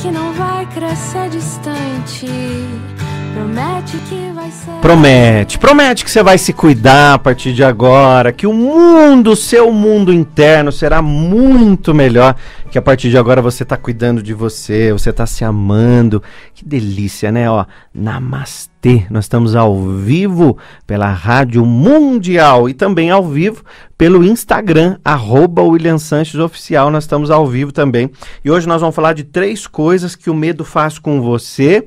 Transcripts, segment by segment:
que não vai crescer distante. Promete que vai ser. Promete, promete que você vai se cuidar a partir de agora, que o mundo, seu mundo interno será muito melhor, que a partir de agora você tá cuidando de você, você tá se amando. Que delícia, né? Ó, namastê. Nós estamos ao vivo pela Rádio Mundial e também ao vivo pelo Instagram, arroba William Sanches Oficial. Nós estamos ao vivo também. E hoje nós vamos falar de três coisas que o medo faz com você.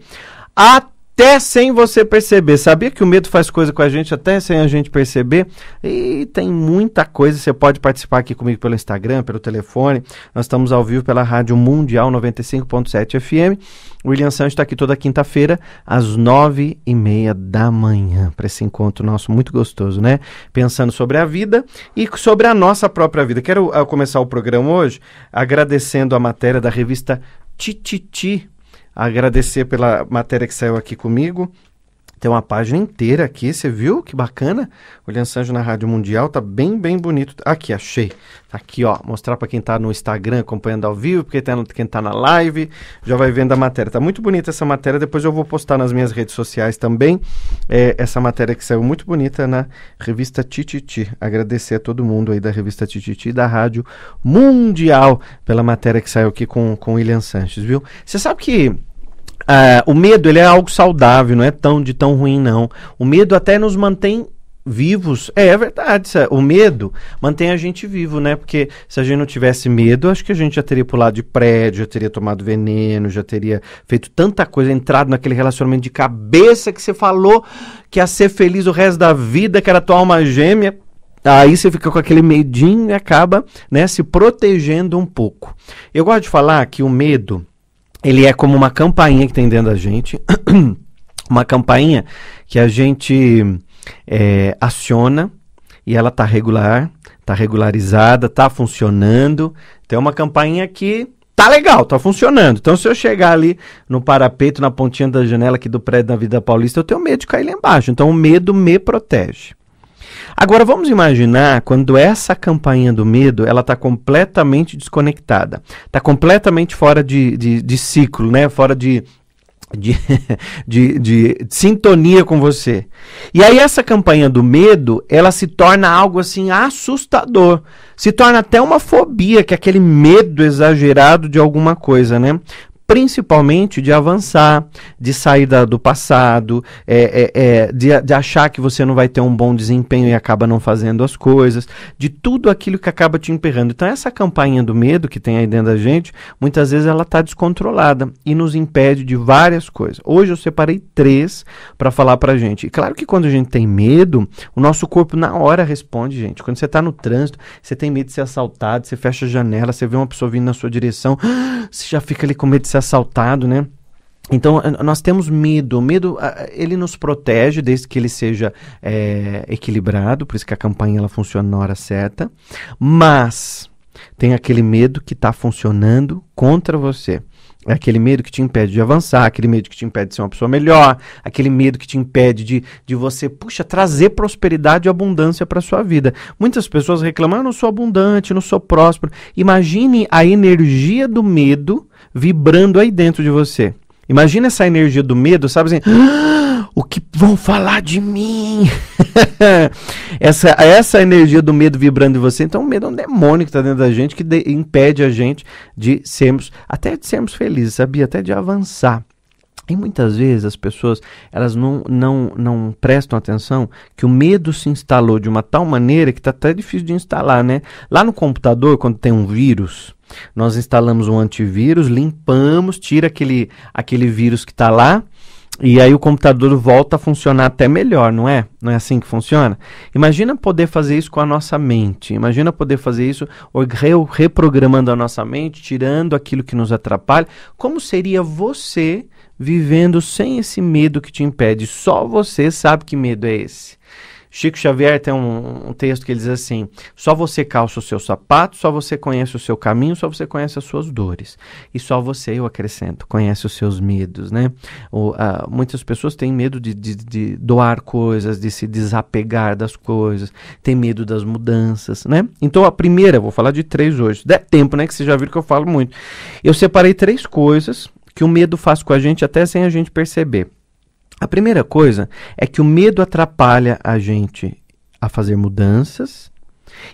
Até até sem você perceber. Sabia que o medo faz coisa com a gente até sem a gente perceber? E tem muita coisa. Você pode participar aqui comigo pelo Instagram, pelo telefone. Nós estamos ao vivo pela Rádio Mundial 95.7 FM. O William Santos está aqui toda quinta-feira, às nove e meia da manhã, para esse encontro nosso muito gostoso, né? Pensando sobre a vida e sobre a nossa própria vida. Quero ah, começar o programa hoje agradecendo a matéria da revista Tititi agradecer pela matéria que saiu aqui comigo tem uma página inteira aqui, você viu? Que bacana. William Sanjo na Rádio Mundial, tá bem, bem bonito. Aqui, achei. Tá aqui, ó. Mostrar para quem tá no Instagram acompanhando ao vivo, porque tá quem tá na live, já vai vendo a matéria. Tá muito bonita essa matéria, depois eu vou postar nas minhas redes sociais também. É, essa matéria que saiu muito bonita na revista Tititi. Agradecer a todo mundo aí da revista Tititi e da Rádio Mundial pela matéria que saiu aqui com, com o William Sanches, viu? Você sabe que Uh, o medo ele é algo saudável, não é tão de tão ruim não. O medo até nos mantém vivos. É, é verdade. É, o medo mantém a gente vivo, né? Porque se a gente não tivesse medo, acho que a gente já teria pulado de prédio, já teria tomado veneno, já teria feito tanta coisa, entrado naquele relacionamento de cabeça que você falou que ia ser feliz o resto da vida, que era tua alma gêmea. Aí você fica com aquele medinho e acaba né, se protegendo um pouco. Eu gosto de falar que o medo ele é como uma campainha que tem dentro da gente, uma campainha que a gente é, aciona e ela está regular, está regularizada, está funcionando. Então é uma campainha que tá legal, tá funcionando. Então, se eu chegar ali no parapeito, na pontinha da janela aqui do prédio da Vida Paulista, eu tenho medo de cair lá embaixo. Então, o medo me protege. Agora vamos imaginar quando essa campainha do medo ela está completamente desconectada, está completamente fora de, de, de ciclo, né? Fora de, de, de, de, sintonia com você. E aí essa campanha do medo, ela se torna algo assim assustador. Se torna até uma fobia, que é aquele medo exagerado de alguma coisa, né? principalmente de avançar, de sair da, do passado, é, é, é, de, de achar que você não vai ter um bom desempenho e acaba não fazendo as coisas, de tudo aquilo que acaba te emperrando. Então, essa campainha do medo que tem aí dentro da gente, muitas vezes ela está descontrolada e nos impede de várias coisas. Hoje eu separei três para falar para gente. E claro que quando a gente tem medo, o nosso corpo na hora responde, gente. Quando você está no trânsito, você tem medo de ser assaltado, você fecha a janela, você vê uma pessoa vindo na sua direção, você já fica ali com medo de ser assaltado, né? Então, nós temos medo. O medo, ele nos protege desde que ele seja é, equilibrado, por isso que a campanha ela funciona na hora certa. Mas tem aquele medo que está funcionando contra você. É aquele medo que te impede de avançar, aquele medo que te impede de ser uma pessoa melhor, aquele medo que te impede de, de você, puxa, trazer prosperidade e abundância para sua vida. Muitas pessoas reclamam, ah, eu não sou abundante, não sou próspero. Imagine a energia do medo vibrando aí dentro de você. Imagina essa energia do medo, sabe assim? Ah, o que vão falar de mim? essa, essa energia do medo vibrando em você. Então, o medo é um demônio que está dentro da gente, que de, impede a gente de sermos, até de sermos felizes, sabia? Até de avançar. E muitas vezes as pessoas elas não, não, não prestam atenção que o medo se instalou de uma tal maneira que está até difícil de instalar, né? Lá no computador, quando tem um vírus, nós instalamos um antivírus, limpamos, tira aquele, aquele vírus que está lá, e aí o computador volta a funcionar até melhor, não é? Não é assim que funciona? Imagina poder fazer isso com a nossa mente. Imagina poder fazer isso reprogramando a nossa mente, tirando aquilo que nos atrapalha. Como seria você vivendo sem esse medo que te impede? Só você sabe que medo é esse. Chico Xavier tem um, um texto que ele diz assim: só você calça o seu sapato, só você conhece o seu caminho, só você conhece as suas dores. E só você, eu acrescento, conhece os seus medos, né? Ah, muitas pessoas têm medo de, de, de doar coisas, de se desapegar das coisas, têm medo das mudanças, né? Então a primeira, vou falar de três hoje. Dá tempo, né? Que vocês já viram que eu falo muito. Eu separei três coisas que o medo faz com a gente até sem a gente perceber. A primeira coisa é que o medo atrapalha a gente a fazer mudanças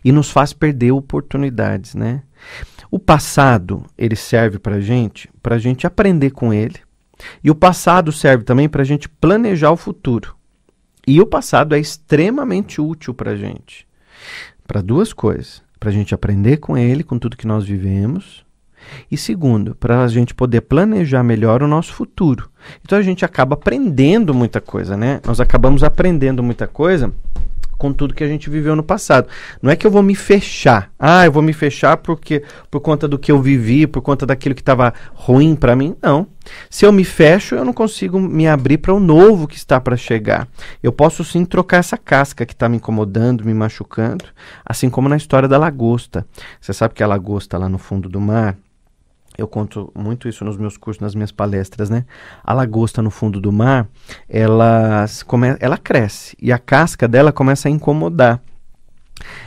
e nos faz perder oportunidades, né? O passado, ele serve para gente, para a gente aprender com ele. E o passado serve também para a gente planejar o futuro. E o passado é extremamente útil para a gente. Para duas coisas. Para a gente aprender com ele, com tudo que nós vivemos, e segundo, para a gente poder planejar melhor o nosso futuro. Então a gente acaba aprendendo muita coisa, né? Nós acabamos aprendendo muita coisa com tudo que a gente viveu no passado. Não é que eu vou me fechar. Ah, eu vou me fechar porque por conta do que eu vivi, por conta daquilo que estava ruim para mim. Não. Se eu me fecho, eu não consigo me abrir para o novo que está para chegar. Eu posso sim trocar essa casca que está me incomodando, me machucando, assim como na história da lagosta. Você sabe que a lagosta lá no fundo do mar, eu conto muito isso nos meus cursos, nas minhas palestras, né? A lagosta no fundo do mar, ela, come, ela cresce e a casca dela começa a incomodar.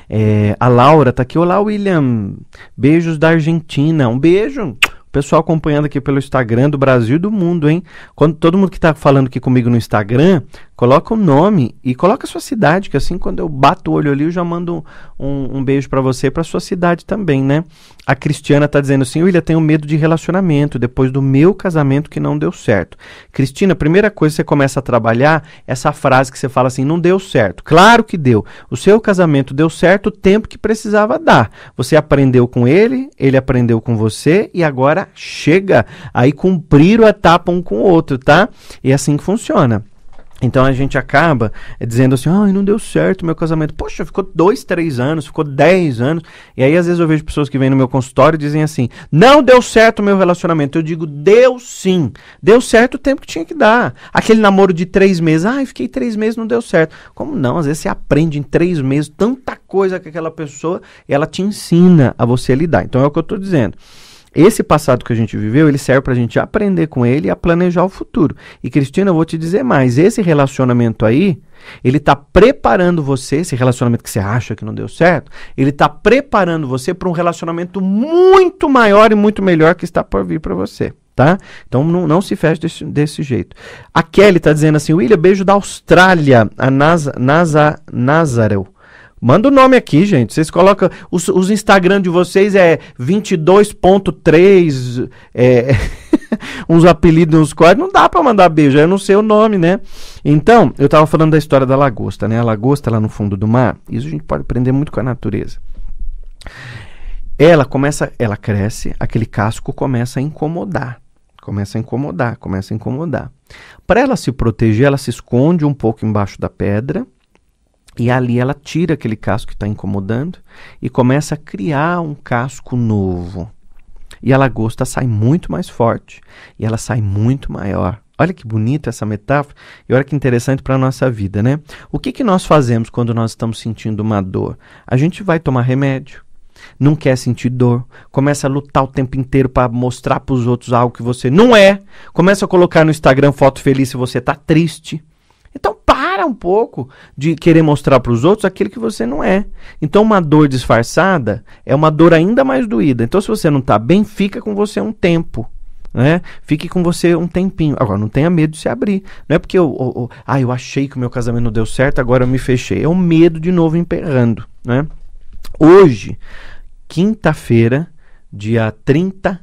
É, a Laura tá aqui. Olá, William. Beijos da Argentina. Um beijo. Pessoal acompanhando aqui pelo Instagram do Brasil e do mundo, hein? Quando todo mundo que está falando aqui comigo no Instagram, coloca o nome e coloca a sua cidade, que assim quando eu bato o olho ali, eu já mando um, um beijo para você e para sua cidade também, né? A Cristiana tá dizendo assim: William, tenho medo de relacionamento depois do meu casamento que não deu certo. Cristina, primeira coisa que você começa a trabalhar, essa frase que você fala assim: não deu certo. Claro que deu. O seu casamento deu certo o tempo que precisava dar. Você aprendeu com ele, ele aprendeu com você e agora chega. Aí cumpriram a etapa um com o outro, tá? E é assim que funciona. Então a gente acaba eh, dizendo assim, ai, ah, não deu certo meu casamento. Poxa, ficou dois, três anos, ficou dez anos. E aí às vezes eu vejo pessoas que vêm no meu consultório e dizem assim, não deu certo o meu relacionamento. Eu digo, deu sim. Deu certo o tempo que tinha que dar. Aquele namoro de três meses, ai, fiquei três meses, não deu certo. Como não? Às vezes você aprende em três meses tanta coisa que aquela pessoa, ela te ensina a você lidar. Então é o que eu estou dizendo esse passado que a gente viveu, ele serve para a gente aprender com ele e a planejar o futuro. E Cristina, eu vou te dizer mais, esse relacionamento aí, ele está preparando você, esse relacionamento que você acha que não deu certo, ele está preparando você para um relacionamento muito maior e muito melhor que está por vir para você. Tá? Então não, não se feche desse, desse, jeito. A Kelly está dizendo assim: William, beijo da Austrália, a Nasa, Nasa, Nazarel. Manda o nome aqui, gente. Vocês colocam. Os, os Instagram de vocês é 22.3. É, uns apelidos, uns códigos. Não dá para mandar beijo. Eu não sei o nome, né? Então, eu tava falando da história da lagosta, né? A lagosta lá no fundo do mar. Isso a gente pode aprender muito com a natureza. Ela começa. Ela cresce, aquele casco começa a incomodar. Começa a incomodar, começa a incomodar. Para ela se proteger, ela se esconde um pouco embaixo da pedra e ali ela tira aquele casco que está incomodando e começa a criar um casco novo. E a lagosta sai muito mais forte e ela sai muito maior. Olha que bonita essa metáfora e olha que interessante para a nossa vida, né? O que, que nós fazemos quando nós estamos sentindo uma dor? A gente vai tomar remédio, não quer sentir dor, começa a lutar o tempo inteiro para mostrar para os outros algo que você não é, começa a colocar no Instagram foto feliz se você está triste, então para um pouco de querer mostrar para os outros aquilo que você não é. Então uma dor disfarçada é uma dor ainda mais doída. Então se você não está bem, fica com você um tempo. Né? Fique com você um tempinho. Agora, não tenha medo de se abrir. Não é porque eu, eu, eu, ah, eu achei que o meu casamento não deu certo, agora eu me fechei. É o medo de novo emperrando. Né? Hoje, quinta-feira, dia 30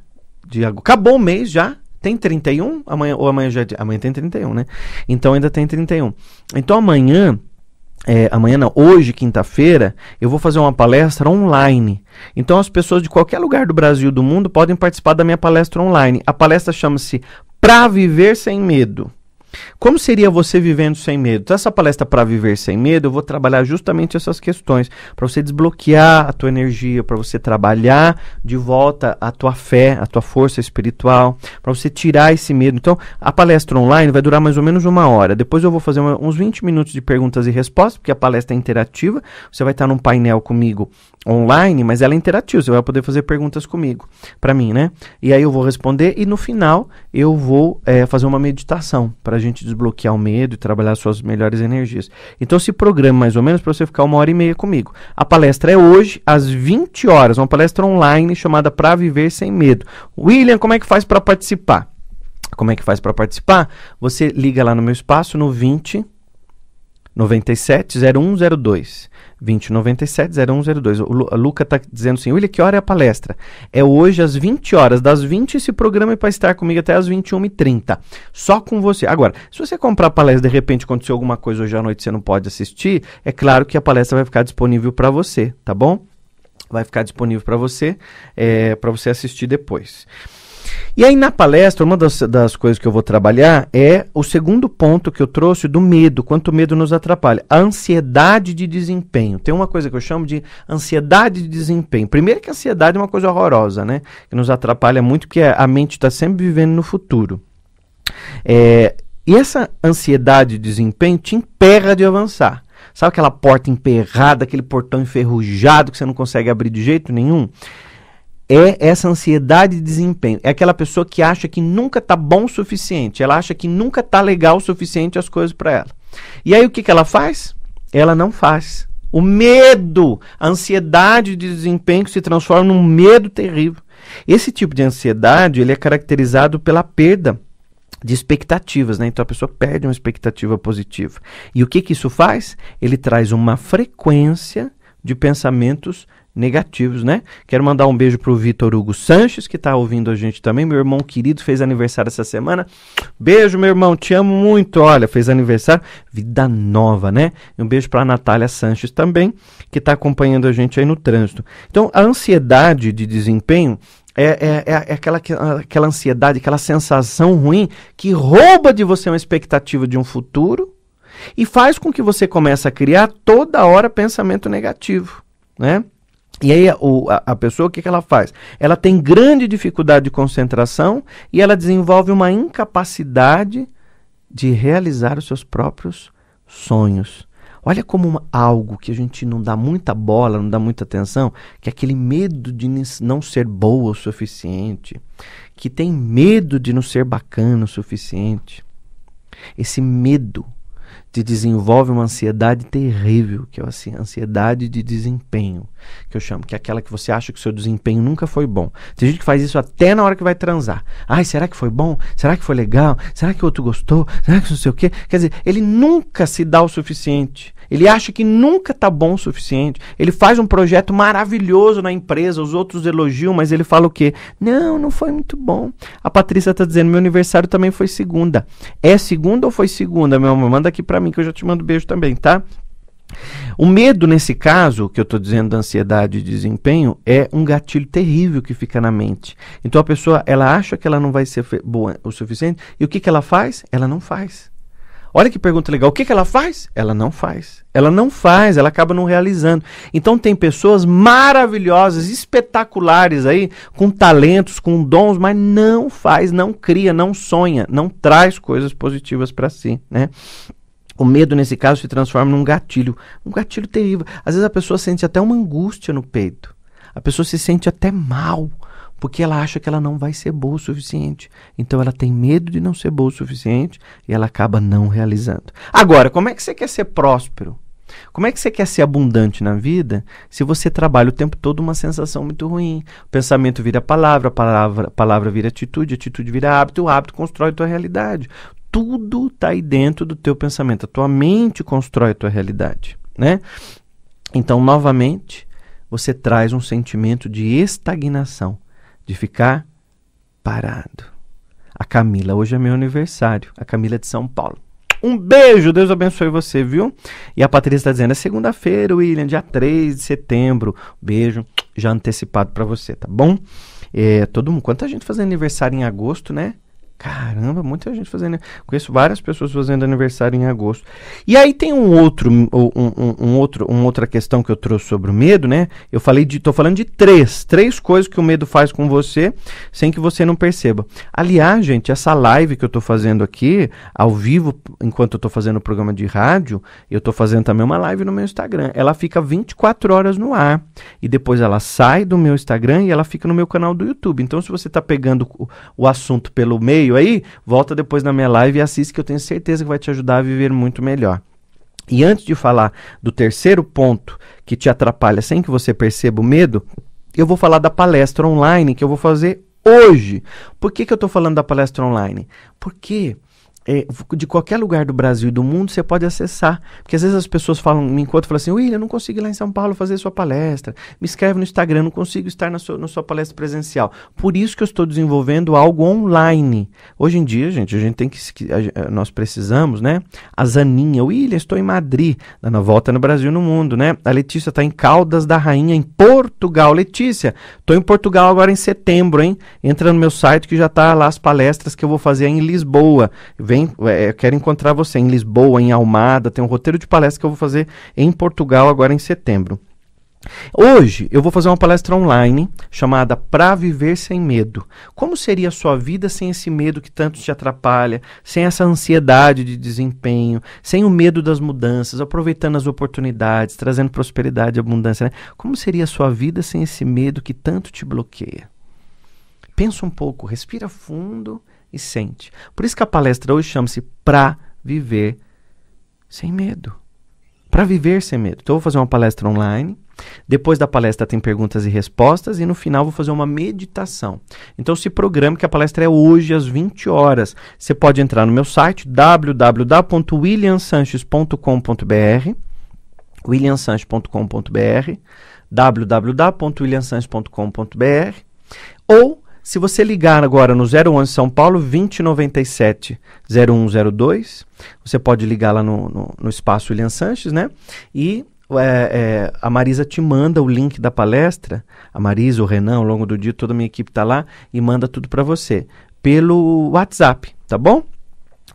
de agosto. Acabou o mês já. Tem 31? Amanhã, ou amanhã já. É amanhã tem 31, né? Então ainda tem 31. Então amanhã. É, amanhã não, hoje, quinta-feira, eu vou fazer uma palestra online. Então as pessoas de qualquer lugar do Brasil do mundo podem participar da minha palestra online. A palestra chama-se Pra Viver Sem Medo. Como seria você vivendo sem medo? Então, essa palestra para viver sem medo, eu vou trabalhar justamente essas questões para você desbloquear a tua energia, para você trabalhar de volta a tua fé, a tua força espiritual, para você tirar esse medo. Então, a palestra online vai durar mais ou menos uma hora. Depois eu vou fazer uma, uns 20 minutos de perguntas e respostas, porque a palestra é interativa. Você vai estar num painel comigo online, mas ela é interativa. Você vai poder fazer perguntas comigo, para mim, né? E aí eu vou responder e no final eu vou é, fazer uma meditação para a gente desbloquear o medo e trabalhar suas melhores energias. Então se programa mais ou menos para você ficar uma hora e meia comigo. A palestra é hoje às 20 horas, é uma palestra online chamada Para Viver Sem Medo. William, como é que faz para participar? Como é que faz para participar? Você liga lá no meu espaço no 20 97 0102. 2097 0102. O Luca está dizendo assim: William, que hora é a palestra? É hoje às 20 horas. Das 20 esse programa é para estar comigo até às 21h30. Só com você. Agora, se você comprar a palestra de repente aconteceu alguma coisa hoje à noite você não pode assistir, é claro que a palestra vai ficar disponível para você, tá bom? Vai ficar disponível para você, é, eh, para você assistir depois. E aí, na palestra, uma das, das, coisas que eu vou trabalhar é o segundo ponto que eu trouxe do medo, quanto o medo nos atrapalha. A ansiedade de desempenho. Tem uma coisa que eu chamo de ansiedade de desempenho. Primeiro que a ansiedade é uma coisa horrorosa, né? Que nos atrapalha muito, porque é a mente está sempre vivendo no futuro. É, e essa ansiedade de desempenho te emperra de avançar. Sabe aquela porta emperrada, aquele portão enferrujado que você não consegue abrir de jeito nenhum? é essa ansiedade de desempenho. É aquela pessoa que acha que nunca está bom o suficiente, ela acha que nunca está legal o suficiente as coisas para ela. E aí o que, que ela faz? Ela não faz. O medo, a ansiedade de desempenho se transforma num medo terrível. Esse tipo de ansiedade ele é caracterizado pela perda de expectativas, né? Então a pessoa perde uma expectativa positiva. E o que, que isso faz? Ele traz uma frequência de pensamentos negativos negativos, né? Quero mandar um beijo pro Vitor Hugo Sanches, que tá ouvindo a gente também. Meu irmão querido fez aniversário essa semana. Beijo, meu irmão, te amo muito. Olha, fez aniversário, vida nova, né? Um beijo pra Natália Sanches também, que tá acompanhando a gente aí no trânsito. Então, a ansiedade de desempenho é, é, é, é aquela, aquela ansiedade, aquela sensação ruim que rouba de você uma expectativa de um futuro e faz com que você comece a criar toda hora pensamento negativo, né? E aí o, a, a, pessoa, o que, que ela faz? Ela tem grande dificuldade de concentração e ela desenvolve uma incapacidade de realizar os seus próprios sonhos. Olha como uma, algo que a gente não dá muita bola, não dá muita atenção, que é aquele medo de não ser boa o suficiente, que tem medo de não ser bacana o suficiente. Esse medo te desenvolve uma ansiedade terrível, que é assim, a ansiedade de desempenho, que eu chamo, que é aquela que você acha que o seu desempenho nunca foi bom. Tem gente que faz isso até na hora que vai transar. Ai, será que foi bom? Será que foi legal? Será que o outro gostou? Será que não sei o quê? Quer dizer, ele nunca se dá o suficiente. Ele acha que nunca tá bom o suficiente. Ele faz um projeto maravilhoso na empresa, os outros elogiam, mas ele fala o quê? Não, não foi muito bom. A Patrícia tá dizendo: meu aniversário também foi segunda. É segunda ou foi segunda, meu amor? Manda aqui para mim que eu já te mando beijo também, tá? O medo, nesse caso, que eu estou dizendo da ansiedade e desempenho, é um gatilho terrível que fica na mente. Então a pessoa ela acha que ela não vai ser boa o suficiente, e o que, que ela faz? Ela não faz. Olha que pergunta legal. O que, que ela faz? Ela não faz. Ela não faz, ela acaba não realizando. Então tem pessoas maravilhosas, espetaculares aí, com talentos, com dons, mas não faz, não cria, não sonha, não traz coisas positivas para si, né? O medo, nesse caso, se transforma num gatilho. Um gatilho terrível. Às vezes a pessoa sente até uma angústia no peito. A pessoa se sente até mal porque ela acha que ela não vai ser boa o suficiente. Então ela tem medo de não ser boa o suficiente e ela acaba não realizando. Agora, como é que você quer ser próspero? Como é que você quer ser abundante na vida se você trabalha o tempo todo uma sensação muito ruim? O pensamento vira palavra, a palavra, palavra vira atitude, a atitude vira hábito, o hábito constrói a tua realidade. Tudo está aí dentro do teu pensamento, a tua mente constrói a tua realidade, né? Então, novamente, você traz um sentimento de estagnação de ficar parado. A Camila, hoje é meu aniversário. A Camila é de São Paulo. Um beijo, Deus abençoe você, viu? E a Patrícia está dizendo: é segunda-feira, William, dia 3 de setembro. Beijo já antecipado para você, tá bom? É, todo mundo, quanta gente fazendo aniversário em agosto, né? Caramba, muita gente fazendo. Conheço várias pessoas fazendo aniversário em agosto. E aí tem um outro, um, um, um outro, uma outra questão que eu trouxe sobre o medo, né? Eu falei de, tô falando de três, três coisas que o medo faz com você, sem que você não perceba. Aliás, gente, essa live que eu tô fazendo aqui, ao vivo, enquanto eu tô fazendo o programa de rádio, eu tô fazendo também uma live no meu Instagram. Ela fica 24 horas no ar e depois ela sai do meu Instagram e ela fica no meu canal do YouTube. Então, se você tá pegando o, o assunto pelo meio veio aí, volta depois na minha live e assiste que eu tenho certeza que vai te ajudar a viver muito melhor. E antes de falar do terceiro ponto que te atrapalha sem que você perceba o medo, eu vou falar da palestra online que eu vou fazer hoje. Por que, que eu estou falando da palestra online? Porque é, de qualquer lugar do Brasil e do mundo você pode acessar. Porque às vezes as pessoas falam, me encontro e falam assim: William, não consigo ir lá em São Paulo fazer sua palestra. Me escreve no Instagram, não consigo estar na sua, na sua palestra presencial. Por isso que eu estou desenvolvendo algo online. Hoje em dia, gente, a gente tem que. A, eh, nós precisamos, né? A Zaninha, William, estou em Madrid, dando a volta no Brasil e no mundo, né? A Letícia está em Caldas da Rainha, em Portugal. Letícia, estou em Portugal agora em setembro, hein? Entra no meu site que já está lá as palestras que eu vou fazer em Lisboa. Vem Vem, é, é, quero encontrar você em Lisboa, em Almada. Tem um roteiro de palestra que eu vou fazer em Portugal agora em setembro. Hoje eu vou fazer uma palestra online chamada Pra Viver Sem Medo. Como seria a sua vida sem esse medo que tanto te atrapalha, sem essa ansiedade de desempenho, sem o medo das mudanças, aproveitando as oportunidades, trazendo prosperidade e abundância? Né? Como seria a sua vida sem esse medo que tanto te bloqueia? Pensa um pouco, respira fundo e sente. Por isso que a palestra hoje chama-se Pra Viver Sem Medo. Para viver sem medo. Então, eu vou fazer uma palestra online. Depois da palestra tem perguntas e respostas e no final vou fazer uma meditação. Então se programe que a palestra é hoje às 20 horas. Você pode entrar no meu site www.williansanches.com.br williansanches.com.br www.williansanches.com.br ou se você ligar agora no 011 São Paulo 2097 0102, você pode ligar lá no, no, no espaço William Sanches, né? E é, é, a Marisa te manda o link da palestra. A Marisa, o Renan, ao longo do dia, toda a minha equipe tá lá e manda tudo para você pelo WhatsApp, tá bom?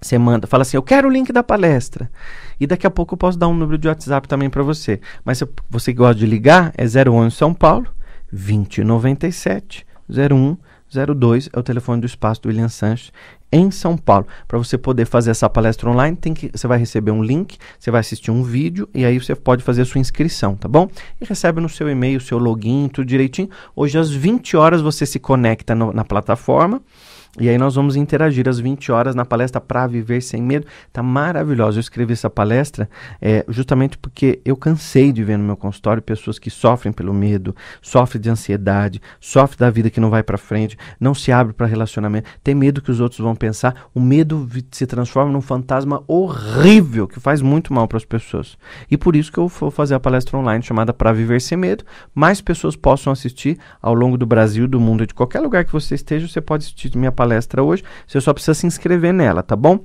Você manda, fala assim, eu quero o link da palestra. E daqui a pouco eu posso dar um número de WhatsApp também para você. Mas se você gosta de ligar, é 011 São Paulo 2097 01 02 é o telefone do espaço do William Sanches em São Paulo. Para você poder fazer essa palestra online, tem que, você vai receber um link, você vai assistir um vídeo e aí você pode fazer a sua inscrição, tá bom? E recebe no seu e-mail, seu login, tudo direitinho. Hoje às 20 horas você se conecta no, na plataforma. E aí nós vamos interagir às 20 horas na palestra Pra Viver Sem Medo. Tá maravilhosa. Eu escrevi essa palestra é, justamente porque eu cansei de ver no meu consultório pessoas que sofrem pelo medo, sofrem de ansiedade, sofrem da vida que não vai para frente, não se abre para relacionamento, tem medo que os outros vão pensar. O medo se transforma num fantasma horrível que faz muito mal para as pessoas. E por isso que eu vou fazer a palestra online chamada Pra Viver Sem Medo. Mais pessoas possam assistir ao longo do Brasil, do mundo, de qualquer lugar que você esteja, você pode assistir minha palestra palestra hoje, você só precisa se inscrever nela, tá bom?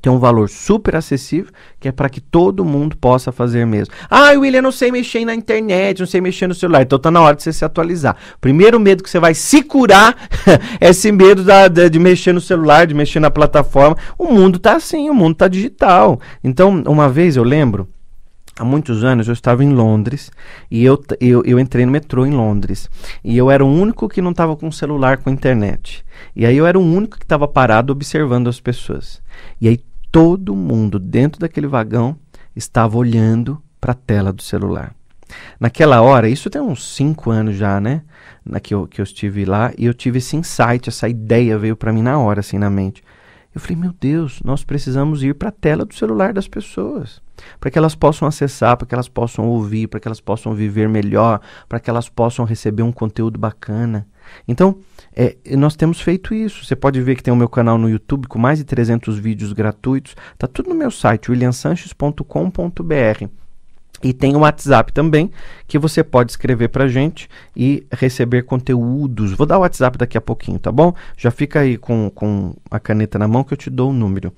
Tem um valor super acessível, que é para que todo mundo possa fazer mesmo. Ah, William, não sei mexer na internet, não sei mexer no celular. Então tá na hora de você se atualizar. Primeiro medo que você vai se curar é esse medo da, de, de mexer no celular, de mexer na plataforma. O mundo tá assim, o mundo tá digital. Então, uma vez eu lembro, há muitos anos eu estava em Londres e eu, eu, eu entrei no metrô em Londres. E eu era o único que não estava com celular com internet. E aí eu era o único que estava parado observando as pessoas. E aí todo mundo dentro daquele vagão estava olhando para a tela do celular. Naquela hora, isso tem uns 5 anos já, né? Na, que, eu, que eu estive lá e eu tive esse insight, essa ideia veio para mim na hora, assim, na mente. Eu falei, meu Deus, nós precisamos ir para a tela do celular das pessoas para que elas possam acessar, para que elas possam ouvir, para que elas possam viver melhor, para que elas possam receber um conteúdo bacana. Então, é, nós temos feito isso. Você pode ver que tem o meu canal no YouTube com mais de 300 vídeos gratuitos. Tá tudo no meu site, williamsanches.com.br. E tem o WhatsApp também, que você pode escrever para gente e receber conteúdos. Vou dar o WhatsApp daqui a pouquinho, tá bom? Já fica aí com, com a caneta na mão que eu te dou o número.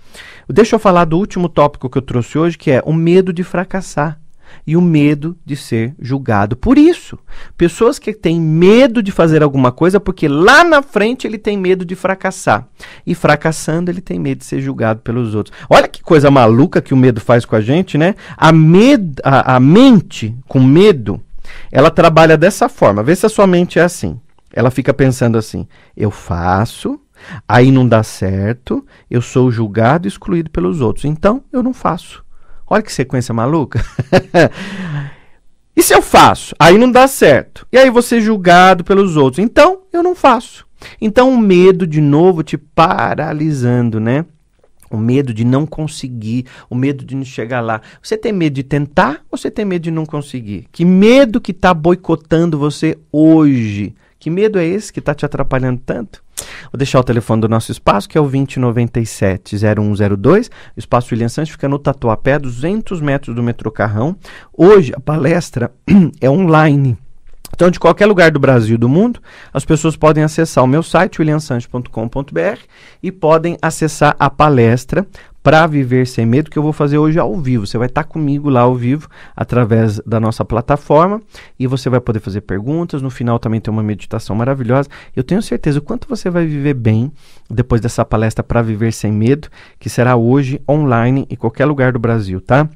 Deixa eu falar do último tópico que eu trouxe hoje, que é o medo de fracassar e o medo de ser julgado. Por isso, pessoas que têm medo de fazer alguma coisa porque lá na frente ele tem medo de fracassar. E fracassando, ele tem medo de ser julgado pelos outros. Olha que coisa maluca que o medo faz com a gente, né? A, med a, a mente com medo, ela trabalha dessa forma. Vê se a sua mente é assim. Ela fica pensando assim: eu faço, aí não dá certo, eu sou julgado e excluído pelos outros, então eu não faço. Olha que sequência maluca. e se eu faço? Aí não dá certo. E aí você é julgado pelos outros. Então, eu não faço. Então, o medo de novo te paralisando, né? O medo de não conseguir, o medo de não chegar lá. Você tem medo de tentar ou você tem medo de não conseguir? Que medo que está boicotando você hoje? Que medo é esse que está te atrapalhando tanto? Vou deixar o telefone do nosso espaço, que é o 2097-0102. O espaço William Santos fica no Tatuapé, 200 metros do metrô Carrão. Hoje a palestra é online. Então, de qualquer lugar do Brasil e do mundo, as pessoas podem acessar o meu site, williansanche.com.br, e podem acessar a palestra para Viver Sem Medo, que eu vou fazer hoje ao vivo. Você vai estar tá comigo lá ao vivo, através da nossa plataforma, e você vai poder fazer perguntas. No final também tem uma meditação maravilhosa. Eu tenho certeza o quanto você vai viver bem depois dessa palestra para Viver Sem Medo, que será hoje online em qualquer lugar do Brasil, tá?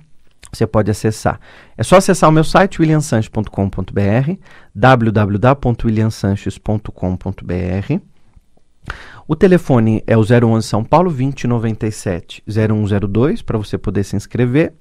você pode acessar. É só acessar o meu site williamsanches.com.br, www.williamsanches.com.br o telefone é o 011 São Paulo 2097 0102 para você poder se inscrever.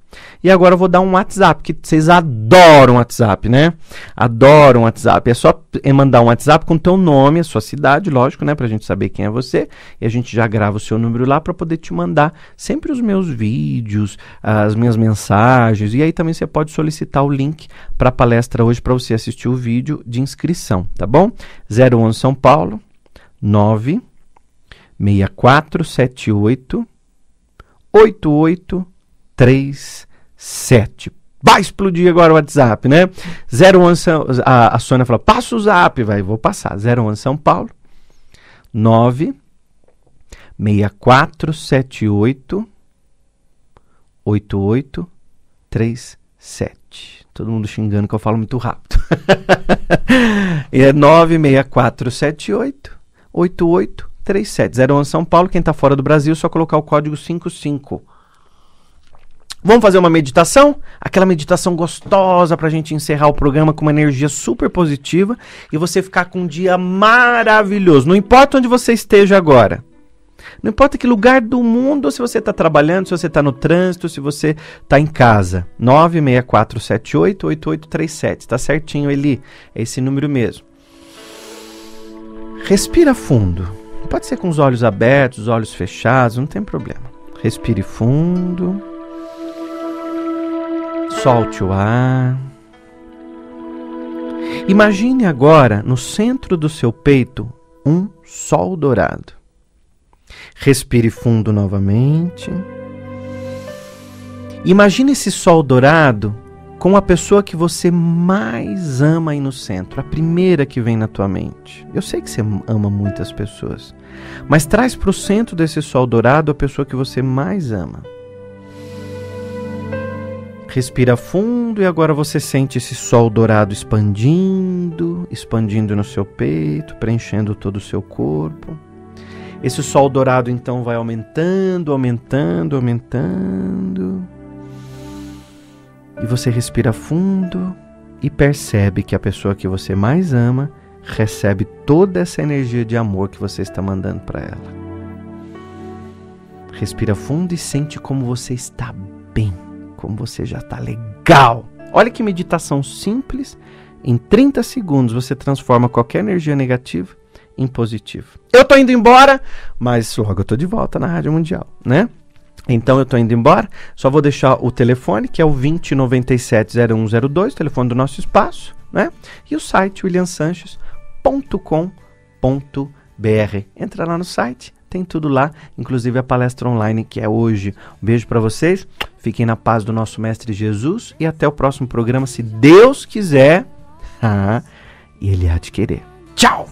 E agora eu vou dar um WhatsApp, que vocês adoram WhatsApp, né? Adoram WhatsApp. É só é mandar um WhatsApp com o teu nome, a sua cidade, lógico, né, pra gente saber quem é você, e a gente já grava o seu número lá para poder te mandar sempre os meus vídeos, as minhas mensagens, e aí também você pode solicitar o link para palestra hoje para você assistir o vídeo de inscrição, tá bom? 011 São Paulo 9 8837. Vai explodir agora o WhatsApp, né? 01 São, a, a Sônia falou: passa o zap, vai, vou passar. 01 São Paulo 9 6478 8837. Todo mundo xingando que eu falo muito rápido. é 96478 8837. 011 São Paulo, quem está fora do Brasil, é só colocar o código 55. Vamos fazer uma meditação? Aquela meditação gostosa para a gente encerrar o programa com uma energia super positiva e você ficar com um dia maravilhoso. Não importa onde você esteja agora. Não importa que lugar do mundo, se você está trabalhando, se você está no trânsito, se você está em casa. 964788837. Está certinho, Eli. É esse número mesmo. Respira fundo. Pode ser com os olhos abertos, os olhos fechados, não tem problema. Respire fundo. Solte o ar. Imagine agora no centro do seu peito um sol dourado. Respire fundo novamente. Imagine esse sol dourado com a pessoa que você mais ama aí no centro, a primeira que vem na tua mente. Eu sei que você ama muitas pessoas, mas traz para o centro desse sol dourado a pessoa que você mais ama. Respira fundo e agora você sente esse sol dourado expandindo, expandindo no seu peito, preenchendo todo o seu corpo. Esse sol dourado então vai aumentando, aumentando, aumentando e você respira fundo e percebe que a pessoa que você mais ama recebe toda essa energia de amor que você está mandando para ela. Respira fundo e sente como você está bem, como você já está legal. Olha que meditação simples. Em 30 segundos você transforma qualquer energia negativa em positiva. Eu tô indo embora, mas logo eu tô de volta na Rádio Mundial, né? Então eu estou indo embora, só vou deixar o telefone, que é o 2097-0102, telefone do nosso espaço, né? E o site williamsanches.com.br. Entra lá no site, tem tudo lá, inclusive a palestra online que é hoje. Um beijo para vocês, fiquem na paz do nosso Mestre Jesus e até o próximo programa, se Deus quiser. e Ele há de querer. Tchau!